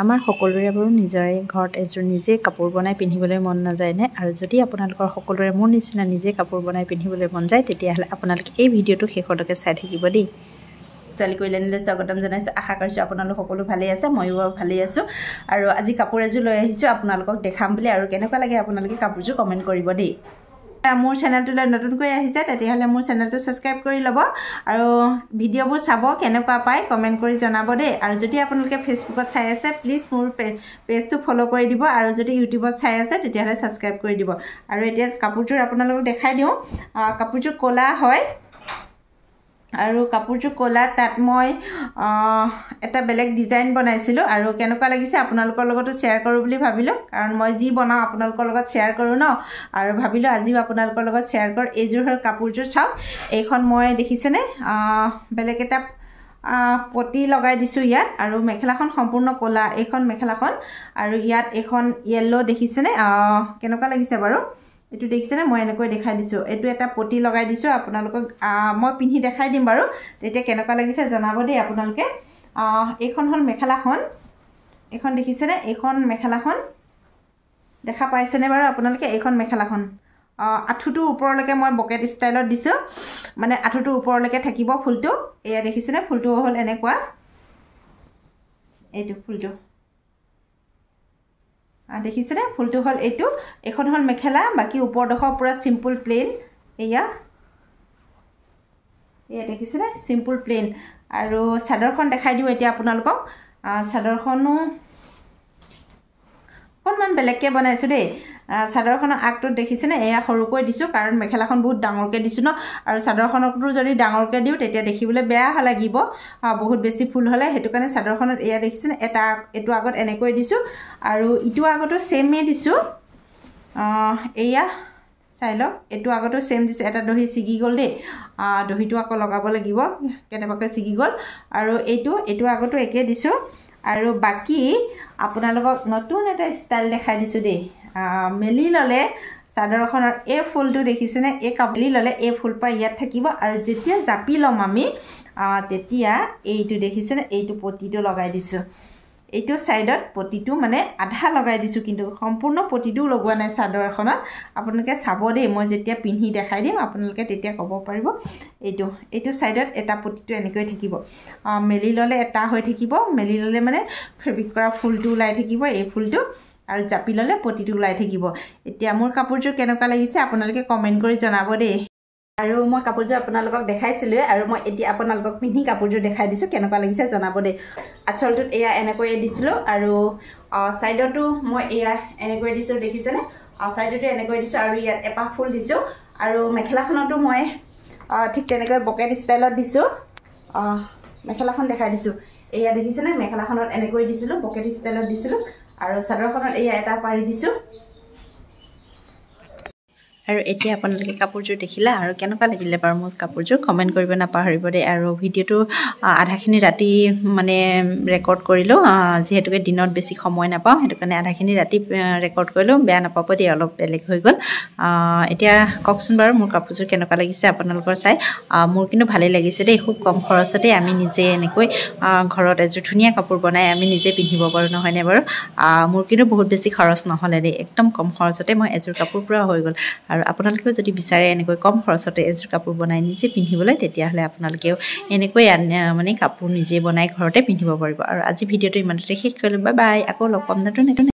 আমাৰ সকলোৰে বাৰু নিজৰে ঘৰত এযোৰ নিজে কাপোৰ বনাই পিন্ধিবলৈ মন নাযায়নে আৰু যদি আপোনালোকৰ সকলোৰে মোৰ নিচিনা নিজে কাপোৰ বনাই পিন্ধিবলৈ মন যায় তেতিয়াহ'লে আপোনালোকে এই ভিডিঅ'টো শেষলৈকে চাই থাকিব দেই ছোৱালী কৰিলেনিলৈ স্বাগতম জনাইছোঁ আশা কৰিছোঁ আপোনালোক সকলো ভালেই আছে ময়ো বাৰু ভালেই আছোঁ আৰু আজি কাপোৰ এযোৰ লৈ আহিছোঁ আপোনালোকক দেখাম বুলি আৰু কেনেকুৱা লাগে আপোনালোকে কাপোৰযোৰ কমেণ্ট কৰিব দেই মোৰ চেনেলটোলৈ নতুনকৈ আহিছে তেতিয়াহ'লে মোৰ চেনেলটো ছাবস্ক্ৰাইব কৰি ল'ব আৰু ভিডিঅ'বোৰ চাব কেনেকুৱা পায় কমেণ্ট কৰি জনাব দেই আৰু যদি আপোনালোকে ফেচবুকত চাই আছে প্লিজ মোৰ পেজটো ফ'ল' কৰি দিব আৰু যদি ইউটিউবত চাই আছে তেতিয়াহ'লে ছাবস্ক্ৰাইব কৰি দিব আৰু এতিয়া কাপোৰযোৰ আপোনালোকক দেখাই দিওঁ কাপোৰযোৰ ক'লা হয় আৰু কাপোৰযোৰ ক'লা তাত মই এটা বেলেগ ডিজাইন বনাইছিলোঁ আৰু কেনেকুৱা লাগিছে আপোনালোকৰ লগতো শ্বেয়াৰ কৰোঁ বুলি ভাবিলোঁ কাৰণ মই যি বনাওঁ আপোনালোকৰ লগত শ্বেয়াৰ কৰোঁ ন আৰু ভাবিলোঁ আজিও আপোনালোকৰ লগত শ্বেয়াৰ কৰোঁ এইযোৰ হয় কাপোৰযোৰ চাওক এইখন মই দেখিছেনে বেলেগ এটা পটি লগাই দিছোঁ ইয়াত আৰু মেখেলাখন সম্পূৰ্ণ ক'লা এইখন মেখেলাখন আৰু ইয়াত এইখন য়েল্ল' দেখিছেনে কেনেকুৱা লাগিছে বাৰু এইটো দেখিছেনে মই এনেকৈ দেখাই দিছোঁ এইটো এটা পটি লগাই দিছোঁ আপোনালোকক মই পিন্ধি দেখাই দিম বাৰু তেতিয়া কেনেকুৱা লাগিছে জনাব দেই আপোনালোকে এইখন হ'ল মেখেলাখন এইখন দেখিছেনে এইখন মেখেলাখন দেখা পাইছেনে বাৰু আপোনালোকে এইখন মেখেলাখন আঁঠুটোৰ ওপৰলৈকে মই বকেট ষ্টাইলত দিছোঁ মানে আঁঠুটোৰ ওপৰলৈকে থাকিব ফুলটো এয়া দেখিছেনে ফুলটো হ'ল এনেকুৱা এইটো ফুলটো দেখিছেনে ফুলটো হ'ল এইটো এইখন হ'ল মেখেলা বাকী ওপৰডোখৰ পূৰা চিম্পুল প্লেইন এয়া এয়া দেখিছেনে চিম্পুল প্লেইন আৰু চাদৰখন দেখাই দিওঁ এতিয়া আপোনালোকক চাদৰখনো অকণমান বেলেগকৈ বনাইছোঁ দেই চাদৰখনৰ আগটোত দেখিছেনে এয়া সৰুকৈ দিছোঁ কাৰণ মেখেলাখন বহুত ডাঙৰকৈ দিছোঁ ন আৰু চাদৰখনতো যদি ডাঙৰকৈ দিওঁ তেতিয়া দেখিবলৈ বেয়া লাগিব বহুত বেছি ফুল হ'লে সেইটো কাৰণে চাদৰখনত এয়া দেখিছেনে এটা এইটো আগত এনেকৈ দিছোঁ আৰু ইটো আগতো চেমেই দিছোঁ এয়া চাই লওক এইটো আগতো চেম দিছোঁ এটা দহি ছিগি গ'ল দেই দহিটো আকৌ লগাব লাগিব কেনেবাকৈ ছিগি গ'ল আৰু এইটো এইটো আগতো একেই দিছোঁ আৰু বাকী আপোনালোকক নতুন এটা ষ্টাইল দেখাই দিছোঁ দেই মেলি ল'লে চাদৰখনৰ এই ফুলটো দেখিছেনে এই কাপ মেলি ল'লে এই ফুলপাহ ইয়াত থাকিব আৰু যেতিয়া জাপি ল'ম আমি তেতিয়া এইটো দেখিছেনে এইটো পতিটো লগাই দিছোঁ এইটো ছাইডত পতিটো মানে আধা লগাই দিছোঁ কিন্তু সম্পূৰ্ণ পতিটোও লগোৱা নাই চাদৰ এখনত আপোনালোকে চাব দেই মই যেতিয়া পিন্ধি দেখাই দিম আপোনালোকে তেতিয়া ক'ব পাৰিব এইটো এইটো ছাইডত এটা পতিটো এনেকৈ থাকিব মেলি ল'লে এটা হৈ থাকিব মেলি ল'লে মানে ফেব্ৰিক কৰা ফুলটো ওলাই থাকিব এই ফুলটো আৰু জাপি ল'লে পতিটো ওলাই থাকিব এতিয়া মোৰ কাপোৰযোৰ কেনেকুৱা লাগিছে আপোনালোকে কমেণ্ট কৰি জনাব দেই আৰু মই কাপোৰযোৰ আপোনালোকক দেখাইছিলোঁৱে আৰু মই এতিয়া আপোনালোকক পিন্ধি কাপোৰযোৰ দেখাই দিছোঁ কেনেকুৱা লাগিছে জনাব দেই আচলটোত এয়া এনেকৈয়ে দিছিলোঁ আৰু ছাইডতো মই এয়া এনেকৈয়ে দিছোঁ দেখিছেনে ছাইডতো এনেকৈ দিছোঁ আৰু ইয়াত এপাহ ফুল দিছোঁ আৰু মেখেলাখনতো মই ঠিক তেনেকৈ বকেট ষ্টাইলত দিছোঁ মেখেলাখন দেখাই দিছোঁ এয়া দেখিছেনে মেখেলাখনত এনেকৈ দিছিলোঁ বকেট ষ্টাইলত দিছিলোঁ আৰু চাদৰখনত এয়া এটা পাৰি দিছোঁ আৰু এতিয়া আপোনালোকে কাপোৰযোৰ দেখিলা আৰু কেনেকুৱা লাগিলে বাৰু মোৰ কাপোৰযোৰ কমেণ্ট কৰিব নাপাহৰিব দেই আৰু ভিডিঅ'টো আধাখিনি ৰাতি মানে ৰেকৰ্ড কৰিলোঁ যিহেতুকে দিনত বেছি সময় নাপাওঁ সেইটো কাৰণে আধাখিনি ৰাতি ৰেকৰ্ড কৰিলোঁ বেয়া নাপাব দেই অলপ বেলেগ হৈ গ'ল এতিয়া কওকচোন বাৰু মোৰ কাপোৰযোৰ কেনেকুৱা লাগিছে আপোনালোকৰ চাই মোৰ কিন্তু ভালেই লাগিছে দেই খুব কম খৰচতে আমি নিজে এনেকৈ ঘৰত এযোৰ ধুনীয়া কাপোৰ বনাই আমি নিজে পিন্ধিব পাৰোঁ নহয়নে বাৰু মোৰ কিন্তু বহুত বেছি খৰচ নহ'লে দেই একদম কম খৰচতে মই এযোৰ কাপোৰ পূৰা হৈ গ'ল আৰু আপোনালোকেও যদি বিচাৰে এনেকৈ কম খৰচতে এযোৰ কাপোৰ বনাই নিজে পিন্ধিবলৈ তেতিয়াহ'লে আপোনালোকেও এনেকৈ মানে কাপোৰ নিজে বনাই ঘৰতে পিন্ধিব পাৰিব আৰু আজি ভিডিঅ'টো ইমানতে শেষ কৰিলোঁ বা বাই আকৌ লগ পাম নতুন নতুন